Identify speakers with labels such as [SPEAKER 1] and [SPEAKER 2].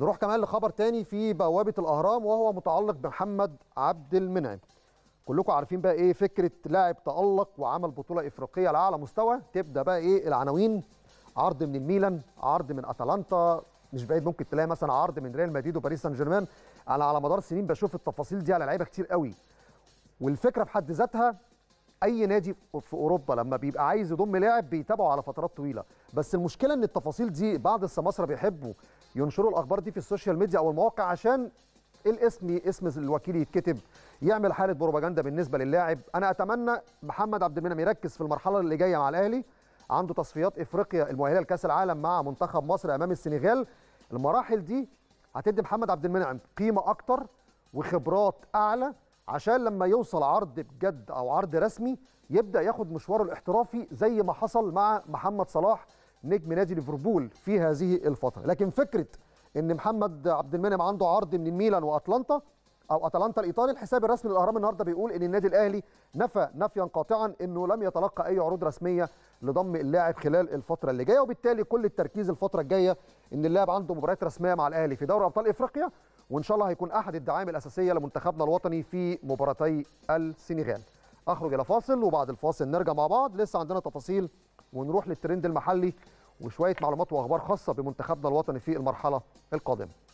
[SPEAKER 1] نروح كمان لخبر تاني في بوابه الاهرام وهو متعلق بمحمد عبد المنعم كلكم عارفين بقى ايه فكره لاعب تالق وعمل بطوله افريقيه لاعلى مستوى تبدا بقى ايه العناوين عرض من الميلان عرض من اتلانتا مش بعيد ممكن تلاقي مثلا عرض من ريال مدريد وباريس سان جيرمان انا على مدار السنين بشوف التفاصيل دي على لعيبه كتير قوي والفكره في حد ذاتها اي نادي في اوروبا لما بيبقى عايز يضم لاعب بيتابعه على فترات طويله بس المشكله ان التفاصيل دي بعض السماسره بيحبوا ينشروا الاخبار دي في السوشيال ميديا او المواقع عشان الاسم اسم الوكيل يتكتب يعمل حاله بروباجندا بالنسبه للاعب انا اتمنى محمد عبد المنعم يركز في المرحله اللي جايه مع الاهلي عنده تصفيات افريقيا المؤهله لكاس العالم مع منتخب مصر امام السنغال المراحل دي هتدي محمد عبد المنعم قيمه اكتر وخبرات اعلى عشان لما يوصل عرض بجد او عرض رسمي يبدا ياخد مشواره الاحترافي زي ما حصل مع محمد صلاح نجم نادي ليفربول في هذه الفتره لكن فكره ان محمد عبد المنعم عنده عرض من ميلان واتلانتا او اتلانتا الايطالي الحساب الرسمي للاهرام النهارده بيقول ان النادي الاهلي نفى نفيا قاطعا انه لم يتلقى اي عروض رسميه لضم اللاعب خلال الفتره اللي جايه وبالتالي كل التركيز الفتره الجايه ان اللاعب عنده مباريات رسميه مع الاهلي في دوري ابطال افريقيا وان شاء الله هيكون احد الدعائم الاساسيه لمنتخبنا الوطني في مباراتي السنغال اخرج الى فاصل وبعد الفاصل نرجع مع بعض لسه عندنا تفاصيل ونروح للترند المحلي وشويه معلومات واخبار خاصه بمنتخبنا الوطني في المرحله القادمه